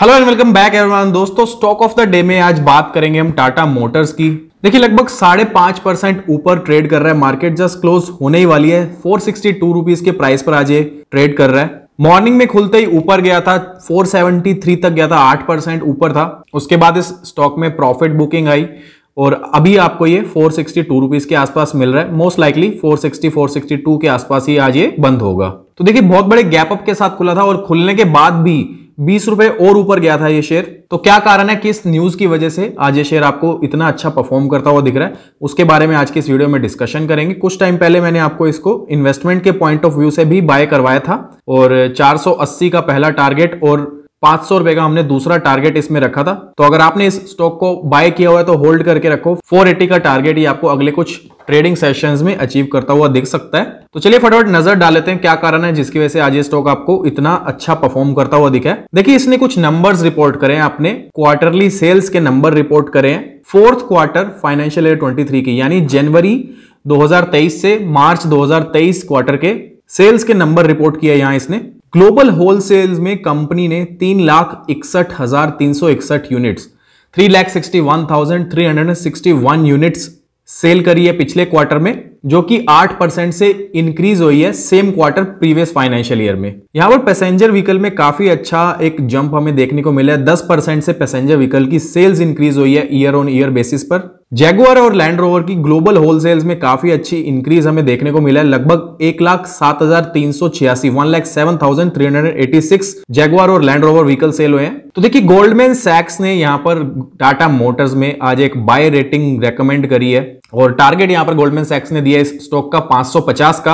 hello and welcome back everyone दोस्तों stock of the day में आज बात करेंगे हम टाटा मोटर्स की देखिए लगभग साढ़े पांच परसेंट ऊपर ट्रेड कर रहा है मार्केट जस्ट क्लोज होने ही वाली है फोर सिक्सटी टू के प्राइस पर आज ये ट्रेड कर रहा है मॉर्निंग में खुलते ही ऊपर गया था 473 तक गया था 8 परसेंट ऊपर था उसके बाद इस स्टॉक में प्रॉफिट बुकिंग आई और अभी आपको ये फोर सिक्सटी टू के आसपास मिल रहा है most likely four sixty four sixty two के आसपास ही आज ये बंद होगा तो देखिए बहुत बड़े गैप अप के साथ खुला था और खुलने के बाद भी बीस रुपए और ऊपर गया था ये शेयर तो क्या कारण है किस न्यूज की वजह से आज ये शेयर आपको इतना अच्छा परफॉर्म करता हुआ दिख रहा है उसके बारे में आज के इस वीडियो में डिस्कशन करेंगे कुछ टाइम पहले मैंने आपको इसको इन्वेस्टमेंट के पॉइंट ऑफ व्यू से भी बाय करवाया था और 480 का पहला टारगेट और पांच सौ रुपए का हमने दूसरा टारगेट इसमें रखा था तो अगर आपने इस स्टॉक को बाय किया हुआ है तो होल्ड करके रखो 480 का टारगेट ये आपको अगले कुछ ट्रेडिंग सेशंस में अचीव करता हुआ दिख सकता है तो चलिए फटाफट नजर डाल लेते हैं क्या कारण है जिसकी वजह से आज ये स्टॉक आपको इतना अच्छा परफॉर्म करता हुआ दिखा है देखिए इसने कुछ नंबर्स रिपोर्ट करे आपने क्वार्टरली सेल्स के नंबर रिपोर्ट करे fourth quarter financial year three की यानी जनवरी दो से मार्च दो क्वार्टर के सेल्स के नंबर रिपोर्ट किया यहां इसने ग्लोबल होलसेल्स में कंपनी ने तीन लाख इकसठ हजार तीन सौ इकसठ units three lakh sixty one thousand three hundred sixty one units sale करी है पिछले क्वार्टर में जो कि 8 परसेंट से इंक्रीज हुई है same quarter previous financial year में यहाँ पर पैसेंजर व्हीकल में काफी अच्छा एक जंप हमें देखने को मिला है 10 परसेंट से पैसेंजर व्हीकल की सेल्स इंक्रीज हुई है ईयर ऑन ईयर बेसिस पर जैगुआर और लैंड रोवर की ग्लोबल होलसेल्स में काफी अच्छी इंक्रीज हमें देखने को मिला है लगभग एक लाख सात हजार तीन सौ छियासी one lakh seven thousand three hundred eighty six Jaguar और लैंड रोवर व्हीकल सेल हुए हैं तो देखिए गोल्डमैन सैक्स ने यहाँ पर टाटा मोटर्स में आज एक बाय रेटिंग रेकमेंड करी है और टारगेट यहां पर गोल्डमैन सैक्स ने दिया है इस स्टॉक का 550 का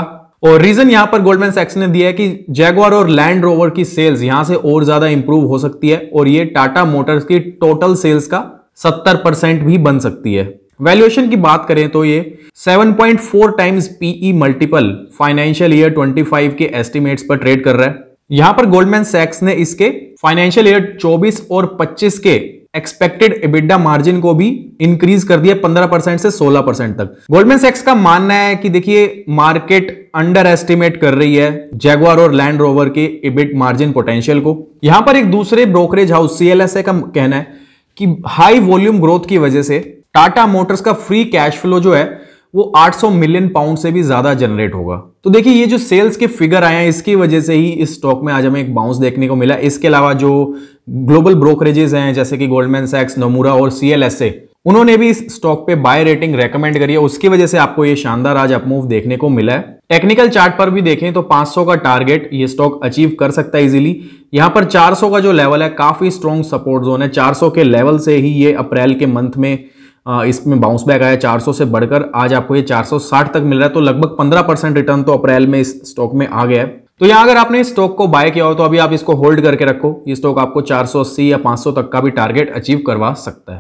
और रीजन यहां पर गोल्डमैन सैक्स ने दिया है कि जैगवार और लैंड रोवर की सेल्स यहां से और ज्यादा इंप्रूव हो सकती है और ये टाटा मोटर्स की टोटल सेल्स का 70 परसेंट भी बन सकती है वैल्यूएशन की बात करें तो ये 7.4 times PE multiple financial year 25 के एस्टिमेट्स पर ट्रेड कर रहा है यहां पर गोल्डमैन सैक्स ने इसके फाइनेंशियल ईयर 24 और 25 के एक्सपेक्टेड एबिडा मार्जिन को भी इंक्रीज कर दिया 15 परसेंट से 16 परसेंट तक गोल्डमैन सेक्स का मानना है कि देखिए मार्केट अंडर एस्टिमेट कर रही है जैगवार और लैंड रोवर के इबिट मार्जिन पोटेंशियल को यहां पर एक दूसरे ब्रोकरेज हाउस सीएलएसए का कहना है कि हाई वॉल्यूम ग्रोथ की वजह से टाटा मोटर्स का फ्री कैश फ्लो जो है वो 800 मिलियन पाउंड से भी ज़्यादा जनरेट होगा तो देखिए ये जो सेल्स के फिगर आए हैं इसकी वजह से ही इस स्टॉक में आज हमें एक बाउंस देखने को मिला इसके अलावा जो ग्लोबल ब्रोकरेजेस हैं जैसे कि गोल्डमैन सैक्स नमूरा और सीएलएसए उन्होंने भी इस स्टॉक पे बाय रेटिंग रेकमेंड करी है उसकी वजह से आपको ये शानदार आज अपमूव देखने को मिला है टेक्निकल चार्ट पर भी देखें तो 500 का टारगेट ये स्टॉक अचीव कर सकता है इजीली यहां पर 400 का जो लेवल है काफी स्ट्रॉन्ग सपोर्ट जोन है 400 के लेवल से ही ये अप्रैल के मंथ में इसमें बाउंस बैक आया 400 से बढ़कर आज आपको ये 460 तक मिल रहा है तो लगभग 15 परसेंट रिटर्न तो अप्रैल में इस स्टॉक में आ गया है तो यहाँ अगर आपने इस स्टॉक को बाय किया हो तो अभी आप इसको होल्ड करके रखो ये स्टॉक आपको 480 या 500 तक का भी टारगेट अचीव करवा सकता है